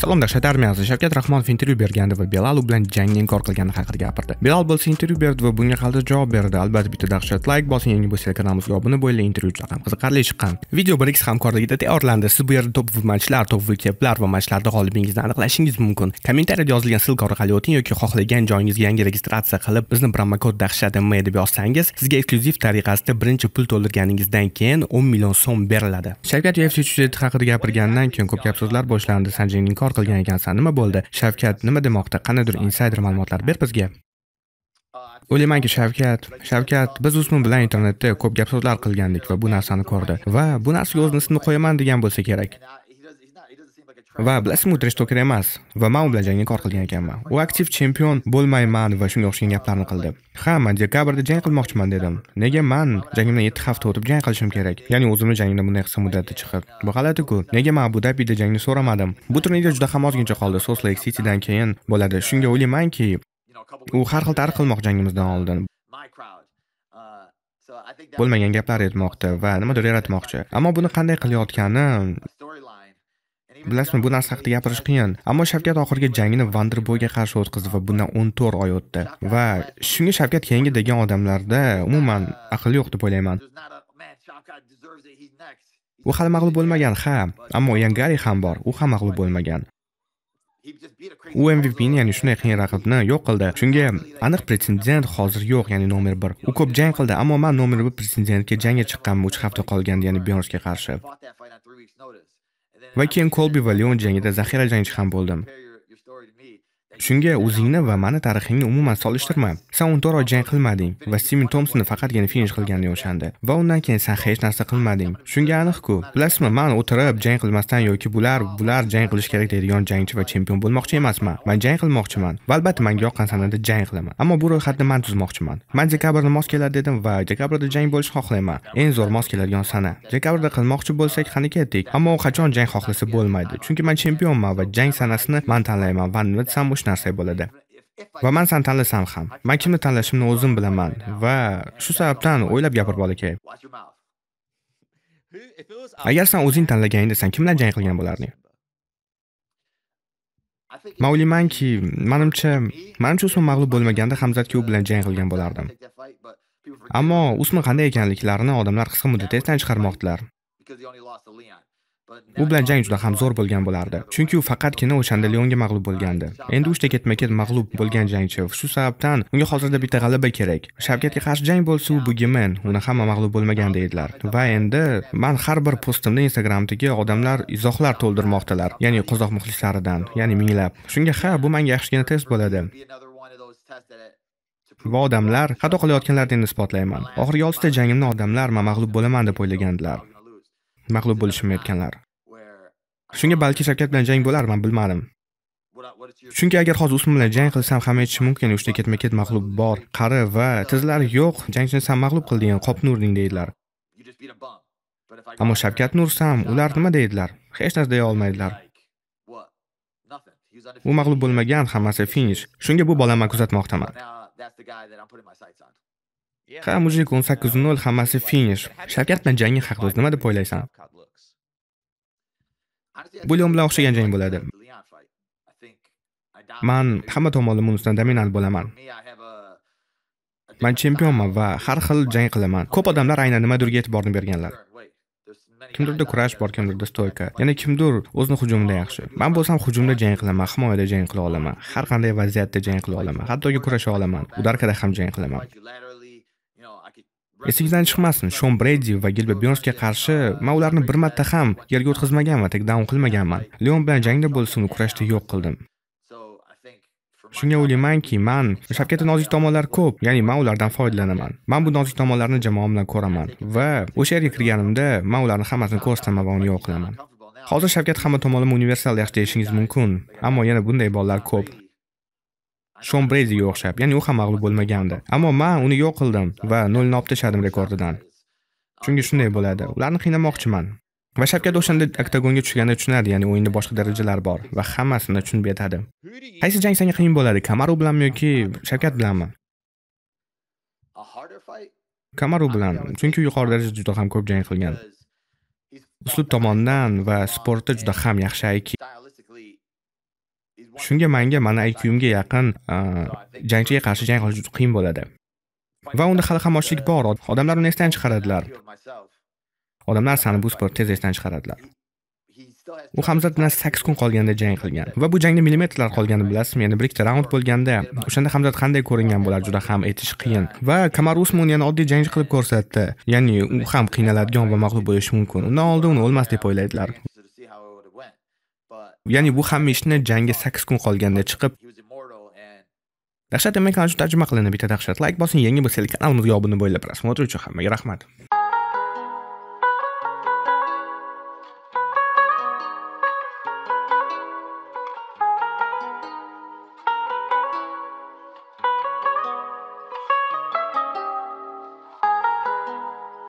salomda shahar merzi shavkat rahmonov intervyu bergandi va belal u bilan jangni inkor qilgani haqida gapirdi belal bo'lsa intervyu berdi va bunga qaltis javob berdi albatta bitta dahshat layk bosing yangi bo'lsa kanalimizga obuna bo'linglar intervyu juda ham qiziqarli chiqqan video bir x hamkorligida tayyorlandi siz bu yerda top matchlar top vikeplar va matchlarda g'olibingizni aniqlashingiz mumkin kommentariyada yozilgan ssilka orqali o'ting yoki xohlagan joyingizga yangi registratsiya qilib bizni promokod dahshat m deb yozsangiz sizga eksklyuziv tariqasida birinchi pul to'ldirganingizdan keyin 10 million so'm beriladi shavkat ufc haqida gapirgandan keyin ko'p gap so'zlar boshlandi sanjing inkor iqror qilgan ekansan nima bo'ldi shavkat nima demoqda qandaydir insayder ma'lumotlar ber bizga o'ylaymanki shavkat shavkat biz usmon bilan internetda ko'p gap so'zlar qilgandik va bu narsani ko'rdi va bu narsaga o'zini ismini qo'yaman degan bo'lsa kerak va bilasizmi tok emas va man u bilan jangga inkor qilgan ekanman u aktiv chempion bo'lmayman va shunga o'xshagan gaplarni qildi ha man dekabrda jang qilmoqchiman dedim nega man jangimdan yetti hafta o'tib jang qilishim kerak ya'ni o'zimni jangimdan bunday qisqa muddatda chiqib bu g'alatiku nega man abu dabida jangni so'ramadim bu turnir juda ham ozgincha qoldi sos lake citydan keyin bo'ladi shunga o'ylaymanki u har xil tarix qilmoq jangimizdan oldin bo'lmagan gaplar aytmoqda va nimadir yaratmoqchi ammo buni qanday qilayotgani bilasizmi bu narsa haqida gapirish qiyin ammo shavkat oxirgi jangini vanderboyga qarshi o'tkazdi va bundan o'n to'rt oy o'tdi va shunga shavkat yangi degan odamlarda umuman aql yo'q deb o'ylayman u hali mag'lub bo'lmagan ha ammo yangari ham bor u ham mag'lub bo'lmagan u mvpni ya'ni shunday qiyin raqibni yo'q qildi shunga aniq pretendent hozir yo'q ya'ni nomer bir u ko'p jang qildi ammo man nomer bir pretendentga jangga chiqqanman uch hafta qolgandi ya'ni byornsga qarshi وکی این کل بیوالی اون جنگی در زخیر جنگی چخم بودم. Shunga o'zingni va mani tarixingni umuman solishtirma. Sen o'ntaroq jang qilmading va Simon Thompsonni faqatgina finish qilganda o'shanda va undan keyin sen hech narsa qilmading. Shunga aniq-ku. Bilasizmi, men o'tirib jang qilmasdan yoki bular bular jang qilish kerak deydigan jangchi va chempion bo'lmoqchi emasman. Men jang qilmoqchiman. Va albatta menga yoqqan sanada jang qilaman. Ammo bu ro'yxatni men tuzmoqchiman. Men dekabrda mos keladi dedim va dekabrda jang bo'lishni xohlayman. Eng zo'r mos keladigan sana. Dekabrda qilmoqchi bo'lsak, qani ketdik. Ammo qachon jang xohlasa bo'lmaydi. Chunki men chempionman va jang sanasini men tanlayman va nima desam o'shni narsa bo'ladi va man san tanlasam ham man kimni tanlashimni o'zim bilaman va shu sababdan o'ylab gapir bolakay agar san o'zing tanlaganingda san kim bilan jang qilgan bo'larding man o'ylaymanki manimcha manimcha usmon mag'lub bo'lmaganda hamzat u bilan jang qilgan bo'lardim ammo usmon qanday ekanliklarini odamlar qisqa muddatda esdan chiqarmoqdilar U bilan jang juda ham zo'r bo'lgan bo'lardi. Chunki u faqatgina o'shanda Leonga mag'lub bo'lgandi. Endi uchta ketma-ket mag'lub bo'lgan jangchi. Shu sababdan unga hozirda bitta g'alaba kerak. Shavkatga qarshi jang bo'lsa, u bugimen, uni hamma mag'lub bo'lmagan deydilar Va endi men har bir postimda Instagramdagi odamlar izohlar to'ldirmoqdalar, ya'ni qozoq muxlislaridan, ya'ni minglab. Shunga ha, bu menga yaxshigina test bo'ladi. va odamlar xato qilayotganlarini isbotlayman oxirgi oltita jangimda odamlar man mag'lub bo'laman deb o'ylagandilar mag'lub bo'lishimni aytganlar shunga balki shavkat bilan jang bo'larman bilmadim chunki agar hozir usmon bilan jang qilsam hamma aytishi mumkin uchta ketma ket mag'lub bor qari va tizlari yo'q jangchini san mag'lub qilding qopni urding deydilar ammo shavkatni ursam ular nima deydilar hech narsa deya olmaydilar u mag'lub bo'lmagan hammasi finish shunga bu bolamni kuzatmoqdaman Ha, mujnik 18-0, hammasi finish. Shavkat bilan jangi haqida o'zi nima deb o'ylaysan? William bilan o'xshagan jang bo'ladi. Man hamma tomonlama unisdan dominant bo'laman. Man chempionman va har xil jang qilaman. Ko'p odamlar aynan nimadirga e'tiborni berganlar. kimdirda kurash bor kimdirda stoyka yana kimdir o'zini hujumida yaxshi man bo'lsam hujumda jang qilaman himoyada jang qila olaman har qanday vaziyatda jang qila olaman hattoki kurasha olaman udarkada ham jang qilaman esingizdan chiqmasin shon bredi va gilbert byornsga qarshi man ularni bir marta ham yerga o'tkazmagan va tekdaun qilmaganman leon bilan jangda bo'lsin kurashda yo'q qildim shunga o'ylaymanki man shavkatda nozik tomonlar ko'p ya'ni man ulardan foydalanaman man bu nozik tomonlarni jamoam bilan ko'raman va o'sha yerga kirganimda man ularni hammasini ko'rsataman va uni yo'q qilaman hozir shavkat hamma tomonlama universal yaxshi deyishingiz mumkin ammo yana bunday bolalar ko'p shon breydiga o'xshab ya'ni u ham mag'lub bo'lmagandi ammo man uni yo'q qildim va nolni olib tashladim rekordidan chunki shunday bo'ladi ularni qiynamoqchiman va shavkat o'shanda oktagonga tushganda tushunadi ya'ni o'yinda boshqa darajalar bor va hammasini tushunib yetadi qaysi jang senga qiyin bo'ladi kamaru bilanmi yoki shavkat bilanmi kamaru bilan chunki u yuqori darajada juda ham ko'p jang qilgan uslub tomonidan va sportda juda ham yaxshi shunga manga mana ayqumga yaqin jangchiga qarshi jang qilish juda qiyin bo'ladi va unda hali ham ochlik bor odamlar uni esdan chiqaradilar odamlar sani sport tez esdan chiqaradilar u hamzat bilan sakkiz kun qolganda jang qilgan va bu jangda millimetrlar qolganini bilasizmi yana bir ikkita raund bo'lganda o'shanda hamzat qanday ko'ringan bo'lar juda ham aytish qiyin va kamar usmon yana oddiy jangchi qilib ko'rsatdi ya'ni u ham qiynaladigan va mag'lub bo'lishi mumkin undan oldin uni o'lmas deb o'ylaydilar ya'ni bu hamma ishni jangga sakkiz kun qolganda chiqib dahshat demak ana shu tarjima qilindi bitta dahshat layk bosing yangi bo'lsangiz kanalimizga obuna bo'linglar prosmotr uchun hammaga rahmat